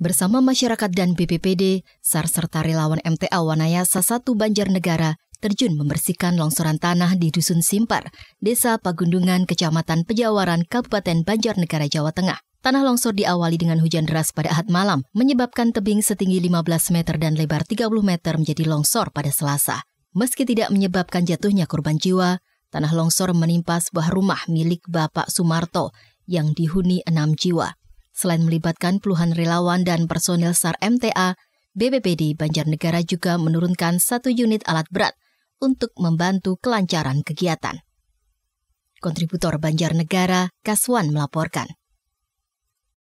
bersama masyarakat dan BPPD, SAR serta relawan MTA Wanayasa Sasatu Banjarnegara terjun membersihkan longsoran tanah di Dusun Simpar, Desa Pagundungan, Kecamatan Pejawaran, Kabupaten Banjarnegara, Jawa Tengah. Tanah longsor diawali dengan hujan deras pada Ahad malam, menyebabkan tebing setinggi 15 meter dan lebar 30 meter menjadi longsor pada Selasa. Meski tidak menyebabkan jatuhnya korban jiwa, tanah longsor menimpa sebuah rumah milik Bapak Sumarto yang dihuni enam jiwa. Selain melibatkan puluhan relawan dan personil SAR MTA, BBPD Banjarnegara juga menurunkan satu unit alat berat untuk membantu kelancaran kegiatan. Kontributor Banjarnegara, Kaswan melaporkan.